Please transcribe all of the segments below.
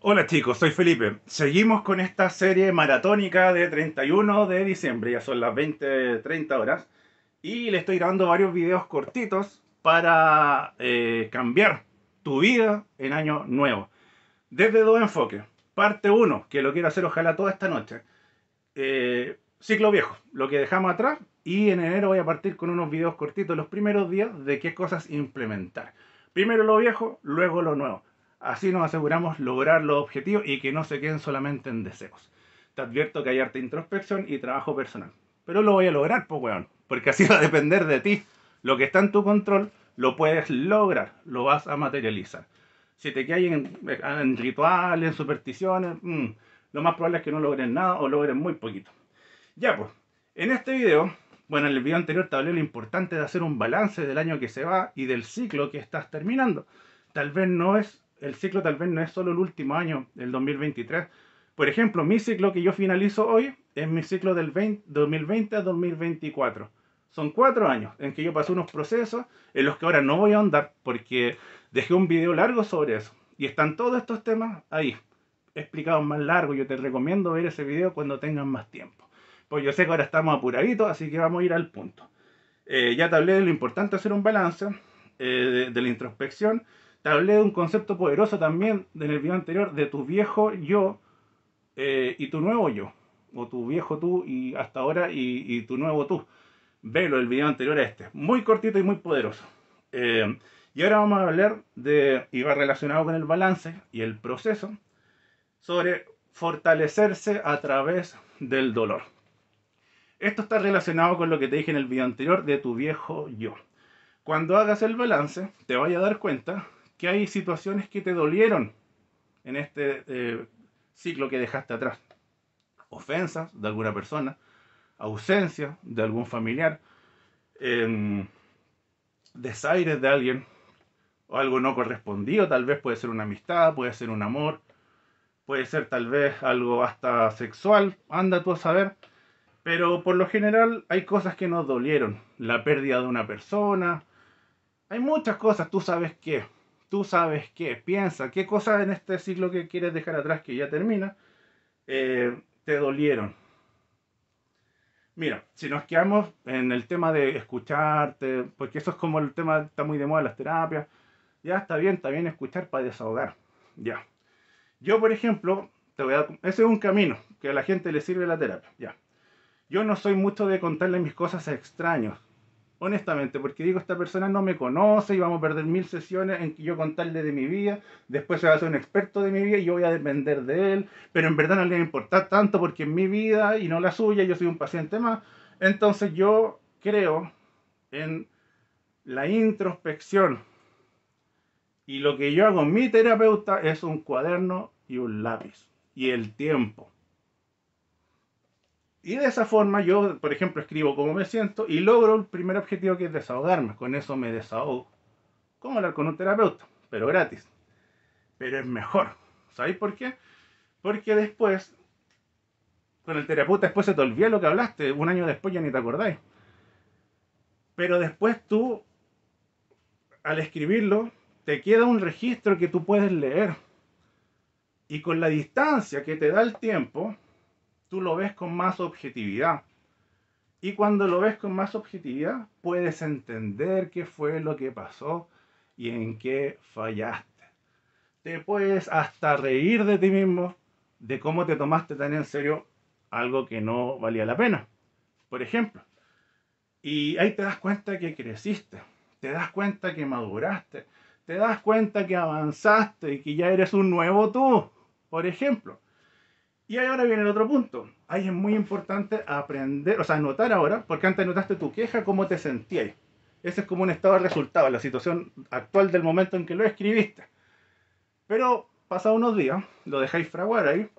Hola chicos, soy Felipe. Seguimos con esta serie maratónica de 31 de diciembre, ya son las 20-30 horas, y le estoy grabando varios videos cortitos para eh, cambiar tu vida en año nuevo. Desde dos enfoques. Parte 1, que lo quiero hacer ojalá toda esta noche. Eh, ciclo viejo, lo que dejamos atrás, y en enero voy a partir con unos videos cortitos los primeros días de qué cosas implementar. Primero lo viejo, luego lo nuevo. Así nos aseguramos lograr los objetivos y que no se queden solamente en deseos. Te advierto que hay arte introspección y trabajo personal. Pero lo voy a lograr, pues, weón. Porque así va a depender de ti. Lo que está en tu control lo puedes lograr, lo vas a materializar. Si te quedas en, rituales, en supersticiones, mm, lo más probable es que no logres nada o logres muy poquito. Ya pues, en este video, bueno, en el video anterior te hablé lo importante de hacer un balance del año que se va y del ciclo que estás terminando. Tal vez no es el ciclo tal vez no es solo el último año, el 2023. Por ejemplo, mi ciclo que yo finalizo hoy es mi ciclo del 20, 2020 a 2024. Son cuatro años en que yo pasé unos procesos en los que ahora no voy a andar porque dejé un video largo sobre eso. Y están todos estos temas ahí, explicados más largo. Yo te recomiendo ver ese video cuando tengas más tiempo. Pues yo sé que ahora estamos apuraditos, así que vamos a ir al punto. Eh, ya te hablé de lo importante hacer un balance, eh, de la introspección te hablé de un concepto poderoso también en el video anterior de tu viejo yo eh, y tu nuevo yo. O tu viejo tú y hasta ahora y, tu nuevo tú. Velo, el video anterior a este. Muy cortito y muy poderoso. Eh, y ahora vamos a hablar de, y va relacionado con el balance y el proceso, sobre fortalecerse a través del dolor. Esto está relacionado con lo que te dije en el video anterior de tu viejo yo. Cuando hagas el balance, te vaya a dar cuenta que hay situaciones que te dolieron en este eh, ciclo que dejaste atrás. Ofensas de alguna persona, ausencia de algún familiar, em, desaires de alguien, o algo no correspondido, tal vez puede ser una amistad, puede ser un amor, puede ser tal vez algo hasta sexual, anda tú a saber. Pero por lo general hay cosas que nos dolieron. La pérdida de una persona. Hay muchas cosas, tú sabes qué tú sabes qué, piensa, qué cosas en este ciclo que quieres dejar atrás que ya termina, eh, te dolieron. Mira, si nos quedamos en el tema de escucharte, porque eso es como el tema, está muy de moda las terapias, ya está bien, está bien escuchar para desahogar, ya. Yo, por ejemplo, te voy a, ese es un camino que a la gente le sirve la terapia, ya. Yo no soy mucho de contarle mis cosas a extraños, honestamente, porque digo, esta persona no me conoce y vamos a perder mil sesiones en que yo contarle de mi vida, después se va a hacer un experto de mi vida y yo voy a depender de él, pero en verdad no le va a importar tanto porque es mi vida y no la suya, yo soy un paciente más. Entonces yo creo en la introspección y lo que yo hago en mi terapeuta es un cuaderno y un lápiz y el tiempo. Y de esa forma yo, por ejemplo, escribo cómo me siento y logro el primer objetivo que es desahogarme. Con eso me desahogo. Como hablar con un terapeuta, pero gratis. Pero es mejor. ¿Sabéis por qué? Porque después, con el terapeuta, después se te olvida lo que hablaste. Un año después ya ni te acordáis. Pero después tú, al escribirlo, te queda un registro que tú puedes leer. Y con la distancia que te da el tiempo, tú lo ves con más objetividad. Y cuando lo ves con más objetividad, puedes entender qué fue lo que pasó y en qué fallaste. Te puedes hasta reír de ti mismo, de cómo te tomaste tan en serio algo que no valía la pena, por ejemplo. Y ahí te das cuenta que creciste, te das cuenta que maduraste, te das cuenta que avanzaste y que ya eres un nuevo tú, por ejemplo. Y ahora viene el otro punto. Ahí es muy importante aprender, o sea, anotar ahora, porque antes anotaste tu queja, cómo te sentías. Ese es como un estado de resultado, la situación actual del momento en que lo escribiste. Pero pasados unos días, lo dejáis fraguar ahí,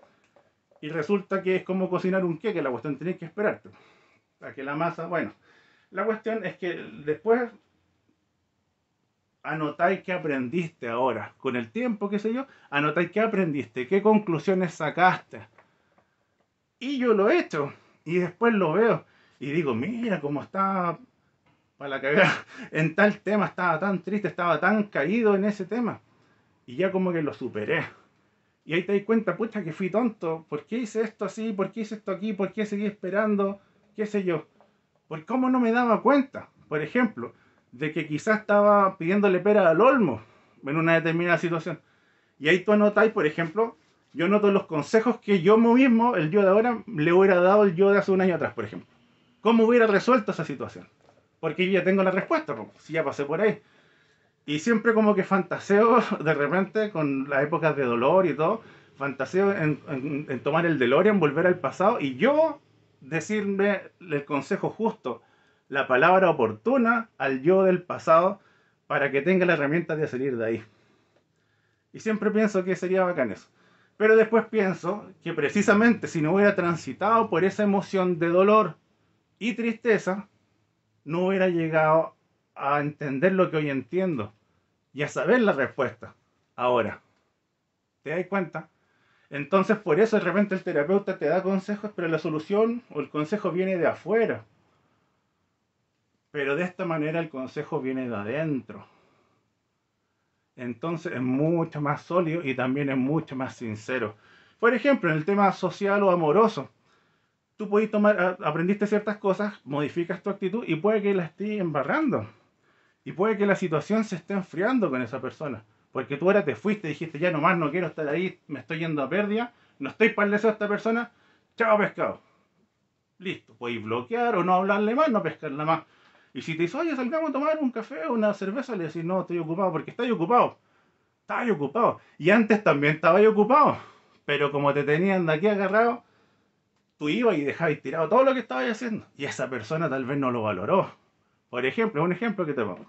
y resulta que es como cocinar un queque, la cuestión tenéis que esperarte. Para que la masa, bueno. La cuestión es que después anotáis qué aprendiste ahora. Con el tiempo, qué sé yo, anotáis qué aprendiste, qué conclusiones sacaste y yo lo he hecho. Y después lo veo. Y digo, mira cómo está para la cabeza En tal tema estaba tan triste, estaba tan caído en ese tema. Y ya como que lo superé. Y ahí te das cuenta, pucha, que fui tonto. ¿Por qué hice esto así? ¿Por qué hice esto aquí? ¿Por qué seguí esperando? ¿Qué sé yo? ¿Por cómo no me daba cuenta? Por ejemplo, de que quizás estaba pidiéndole pera al olmo en una determinada situación. Y ahí tú anotáis, por ejemplo, yo noto los consejos que yo mismo, el yo de ahora, le hubiera dado el yo de hace un año atrás, por ejemplo. ¿Cómo hubiera resuelto esa situación? Porque yo ya tengo la respuesta, si ya pasé por ahí. Y siempre como que fantaseo de repente con las épocas de dolor y todo, fantaseo en, tomar el DeLorean, volver al pasado y yo decirme el consejo justo, la palabra oportuna al yo del pasado para que tenga la herramienta de salir de ahí. Y siempre pienso que sería bacán eso. Pero después pienso que precisamente si no hubiera transitado por esa emoción de dolor y tristeza, no hubiera llegado a entender lo que hoy entiendo y a saber la respuesta. Ahora, ¿te das cuenta? Entonces por eso de repente el terapeuta te da consejos, pero la solución o el consejo viene de afuera. Pero de esta manera el consejo viene de adentro. Entonces es mucho más sólido y también es mucho más sincero. Por ejemplo, en el tema social o amoroso, tú puedes tomar, aprendiste ciertas cosas, modificas tu actitud y puede que la estés embarrando. Y puede que la situación se esté enfriando con esa persona. Porque tú ahora te fuiste dijiste, ya nomás no quiero estar ahí, me estoy yendo a pérdida, no estoy para el esta persona, chao pescado. Listo, podéis bloquear o no hablarle más, no pescarle más. Y si te dice, oye, salgamos a tomar un café o una cerveza, le decís, no, estoy ocupado, porque estás ocupado. estás ocupado. Y antes también estabas ocupado. Pero como te tenían de aquí agarrado, tú ibas y dejabas tirado todo lo que estabas haciendo. Y esa persona tal vez no lo valoró. Por ejemplo, un ejemplo que te pongo.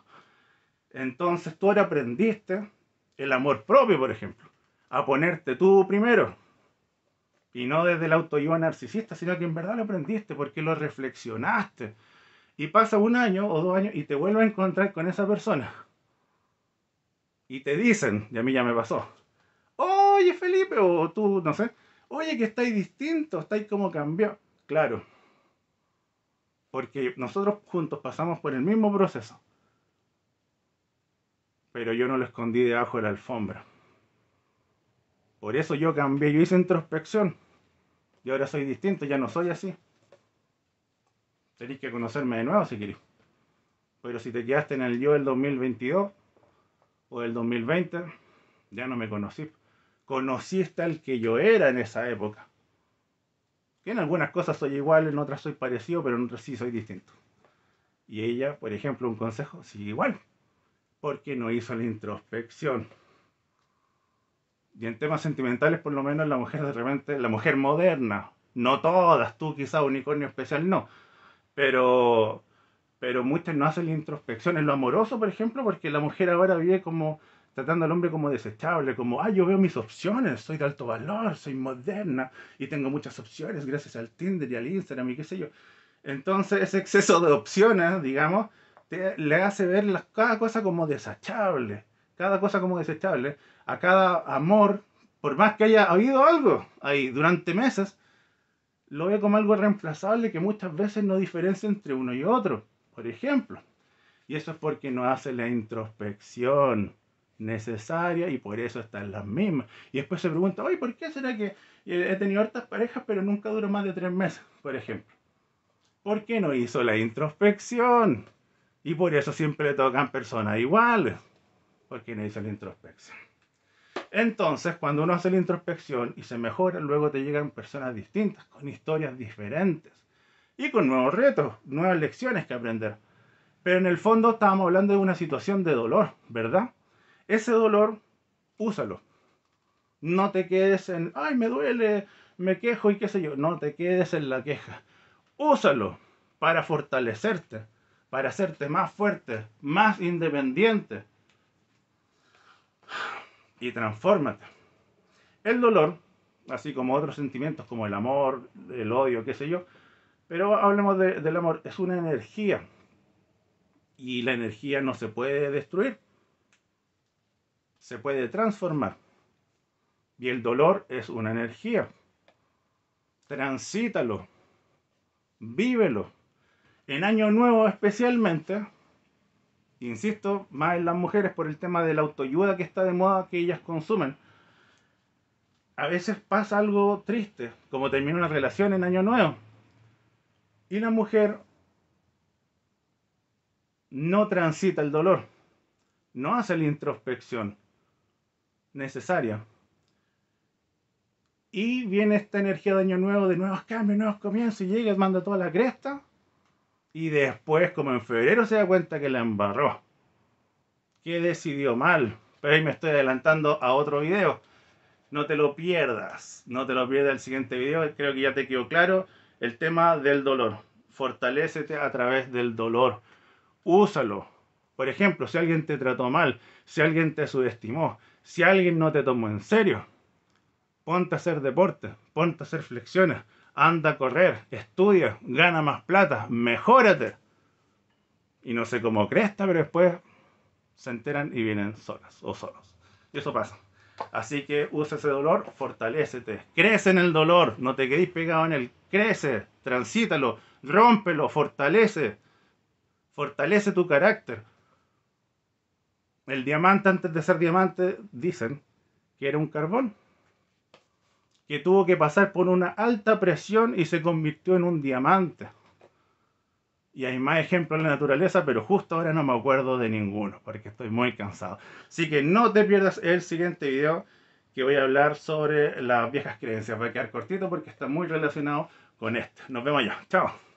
Entonces tú ahora aprendiste el amor propio, por ejemplo. A ponerte tú primero. Y no desde el auto autoayuda narcisista, sino que en verdad lo aprendiste porque lo reflexionaste y pasa un año o dos años y te vuelvo a encontrar con esa persona. Y te dicen, y a mí ya me pasó, oye Felipe, o tú, no sé, oye que estáis distinto, estáis como cambiado. Claro, porque nosotros juntos pasamos por el mismo proceso. Pero yo no lo escondí debajo de la alfombra. Por eso yo cambié, yo hice introspección. Y ahora soy distinto, ya no soy así. Tenéis que conocerme de nuevo si queréis. Pero si te quedaste en el yo del 2022 o del 2020, ya no me conocí. Conociste al que yo era en esa época. Que en algunas cosas soy igual, en otras soy parecido, pero en otras sí soy distinto. Y ella, por ejemplo, un consejo, sigue igual. Porque no hizo la introspección. Y en temas sentimentales, por lo menos, la mujer de repente, la mujer moderna, no todas, tú quizás unicornio especial, no pero, pero muchas no hacen la introspección. En lo amoroso, por ejemplo, porque la mujer ahora vive como tratando al hombre como desechable, como, ah, yo veo mis opciones, soy de alto valor, soy moderna y tengo muchas opciones gracias al Tinder y al Instagram y qué sé yo. Entonces ese exceso de opciones, digamos, le hace ver cada cosa como desechable, cada cosa como desechable, a cada amor, por más que haya habido algo ahí durante meses, lo ve como algo reemplazable que muchas veces no diferencia entre uno y otro, por ejemplo. Y eso es porque no hace la introspección necesaria y por eso están las mismas. Y después se pregunta, ¿por qué será que eh, he tenido hartas parejas pero nunca duró más de tres meses, por ejemplo? ¿Por qué no hizo la introspección? Y por eso siempre le tocan personas iguales, porque no hizo la introspección. Entonces, cuando uno hace la introspección y se mejora, luego te llegan personas distintas, con historias diferentes y con nuevos retos, nuevas lecciones que aprender. Pero en el fondo estábamos hablando de una situación de dolor, ¿verdad? Ese dolor, úsalo. No te quedes en, ay, me duele, me quejo y qué sé yo. No te quedes en la queja. Úsalo para fortalecerte, para hacerte más fuerte, más independiente, y transfórmate. El dolor, así como otros sentimientos como el amor, el odio, qué sé yo, pero hablemos del amor, es una energía y la energía no se puede destruir, se puede transformar. Y el dolor es una energía. Transítalo, vívelo. En Año Nuevo especialmente, Insisto, más en las mujeres por el tema de la autoayuda que está de moda que ellas consumen. A veces pasa algo triste, como termina una relación en Año Nuevo. Y la mujer no transita el dolor, no hace la introspección necesaria. Y viene esta energía de año nuevo, de nuevos cambios, nuevos comienzos, y llega, manda toda la cresta. Y después, como en febrero, se da cuenta que la embarró. Que decidió mal. Pero ahí me estoy adelantando a otro video. No te lo pierdas. No te lo pierdas el siguiente video. Creo que ya te quedó claro el tema del dolor. Fortalécete a través del dolor. Úsalo. Por ejemplo, si alguien te trató mal, si alguien te subestimó, si alguien no te tomó en serio, ponte a hacer deporte, ponte a hacer flexiones, anda a correr, estudia, gana más plata, mejórate. Y no sé cómo cresta, pero después se enteran y vienen solas o solos. Y eso pasa. Así que usa ese dolor, fortalecete, crece en el dolor, no te quedes pegado en él, crece, transítalo, rómpelo, fortalece, fortalece tu carácter. El diamante antes de ser diamante, dicen que era un carbón que tuvo que pasar por una alta presión y se convirtió en un diamante. Y hay más ejemplos en la naturaleza, pero justo ahora no me acuerdo de ninguno, porque estoy muy cansado. Así que no te pierdas el siguiente video que voy a hablar sobre las viejas creencias. Va a quedar cortito porque está muy relacionado con este. Nos vemos ya. Chao.